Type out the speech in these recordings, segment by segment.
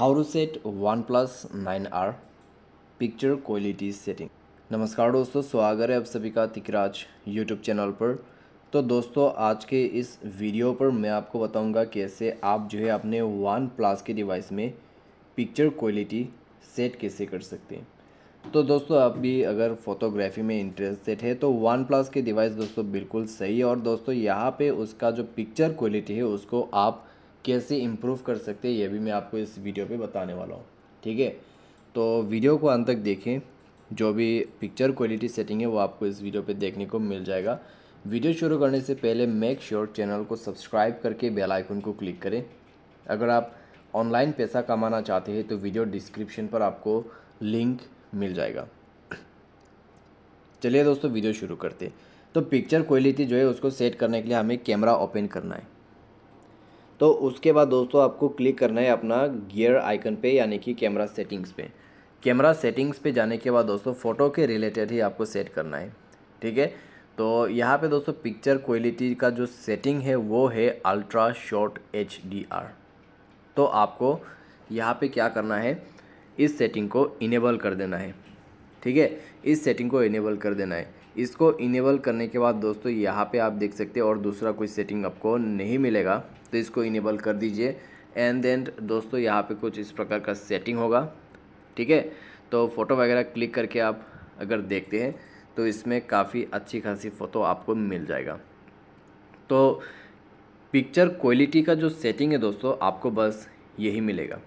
how to set OnePlus nine R picture quality setting नमस्कार दोस्तों स्वागत है आप सभी का तिकराज यूट्यूब चैनल पर तो दोस्तों आज के इस वीडियो पर मैं आपको बताऊंगा कैसे आप जो है अपने वन प्लस के डिवाइस में पिक्चर क्वालिटी सेट कैसे कर सकते हैं तो दोस्तों आप भी अगर फोटोग्राफी में इंटरेस्टेड है तो वन प्लस के डिवाइस दोस्तों बिल्कुल सही है और दोस्तों यहाँ पे उसका जो पिक्चर क्वालिटी है उसको आप कैसे इम्प्रूव कर सकते हैं ये भी मैं आपको इस वीडियो पे बताने वाला हूँ ठीक है तो वीडियो को अंत तक देखें जो भी पिक्चर क्वालिटी सेटिंग है वो आपको इस वीडियो पे देखने को मिल जाएगा वीडियो शुरू करने से पहले मेक श्योर sure चैनल को सब्सक्राइब करके बेल आइकन को क्लिक करें अगर आप ऑनलाइन पैसा कमाना चाहते हैं तो वीडियो डिस्क्रिप्शन पर आपको लिंक मिल जाएगा चलिए दोस्तों वीडियो शुरू करते हैं तो पिक्चर क्वालिटी जो है उसको सेट करने के लिए हमें कैमरा ओपन करना है तो उसके बाद दोस्तों आपको क्लिक करना है अपना गियर आइकन पे यानी कि कैमरा सेटिंग्स पे कैमरा सेटिंग्स पे जाने के बाद दोस्तों फ़ोटो के रिलेटेड ही आपको सेट करना है ठीक है तो यहाँ पे दोस्तों पिक्चर क्वालिटी का जो सेटिंग है वो है अल्ट्रा शॉर्ट एच तो आपको यहाँ पर क्या करना है इस सेटिंग को इनेबल कर देना है ठीक है इस सेटिंग को इनेबल कर देना है इसको इनेबल करने के बाद दोस्तों यहाँ पे आप देख सकते हैं और दूसरा कोई सेटिंग आपको नहीं मिलेगा तो इसको इनेबल कर दीजिए एंड देन दोस्तों यहाँ पे कुछ इस प्रकार का सेटिंग होगा ठीक है तो फ़ोटो वगैरह क्लिक करके आप अगर देखते हैं तो इसमें काफ़ी अच्छी खासी फ़ोटो आपको मिल जाएगा तो पिक्चर क्वालिटी का जो सेटिंग है दोस्तों आपको बस यही मिलेगा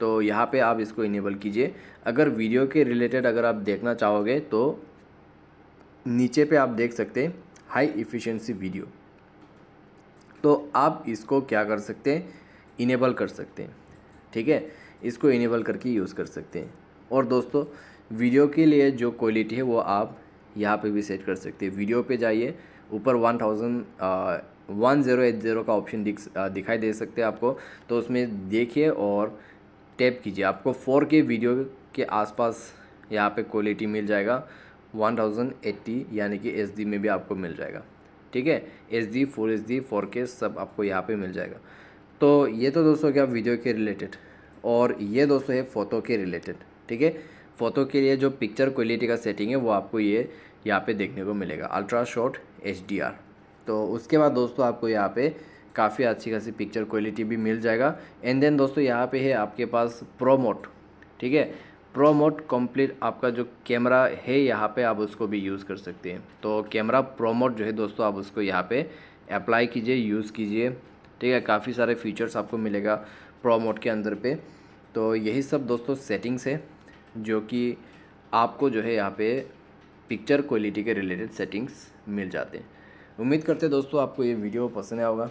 तो यहाँ पे आप इसको इनेबल कीजिए अगर वीडियो के रिलेटेड अगर आप देखना चाहोगे तो नीचे पे आप देख सकते हैं हाई इफ़िशेंसी वीडियो तो आप इसको क्या कर सकते हैं इनेबल कर सकते हैं ठीक है इसको इनेबल करके यूज़ कर सकते हैं और दोस्तों वीडियो के लिए जो क्वालिटी है वो आप यहाँ पे भी सेट कर सकते हैं वीडियो पे जाइए ऊपर one thousand one zero eight zero का ऑप्शन दिख दिखाई दे सकते हैं आपको तो उसमें देखिए और टैप कीजिए आपको फोर के वीडियो के आसपास यहाँ पे क्वालिटी मिल जाएगा वन थाउजेंड एट्टी यानी कि एच में भी आपको मिल जाएगा ठीक है H D four H D four के सब आपको यहाँ पे मिल जाएगा तो ये तो दोस्तों क्या वीडियो के रिलेटेड और ये दोस्तों है फ़ोटो के रिलेटेड ठीक है फ़ोटो के लिए जो पिक्चर क्वालिटी का सेटिंग है वो आपको ये यहाँ पे देखने को मिलेगा अल्ट्रा शॉर्ट एच तो उसके बाद दोस्तों आपको यहाँ पे काफ़ी अच्छी खासी पिक्चर क्वालिटी भी मिल जाएगा एंड देन दोस्तों यहाँ पे है आपके पास प्रोमोट ठीक है प्रोमोट कंप्लीट आपका जो कैमरा है यहाँ पे आप उसको भी यूज़ कर सकते हैं तो कैमरा प्रोमोट जो है दोस्तों आप उसको यहाँ पे अप्लाई कीजिए यूज़ कीजिए ठीक है काफ़ी सारे फीचर्स आपको मिलेगा प्रोमोट के अंदर पर तो यही सब दोस्तों सेटिंग्स है जो कि आपको जो है यहाँ पर पिक्चर क्वालिटी के रिलेटेड सेटिंग्स मिल जाते हैं उम्मीद करते हैं दोस्तों आपको ये वीडियो पसंद आया होगा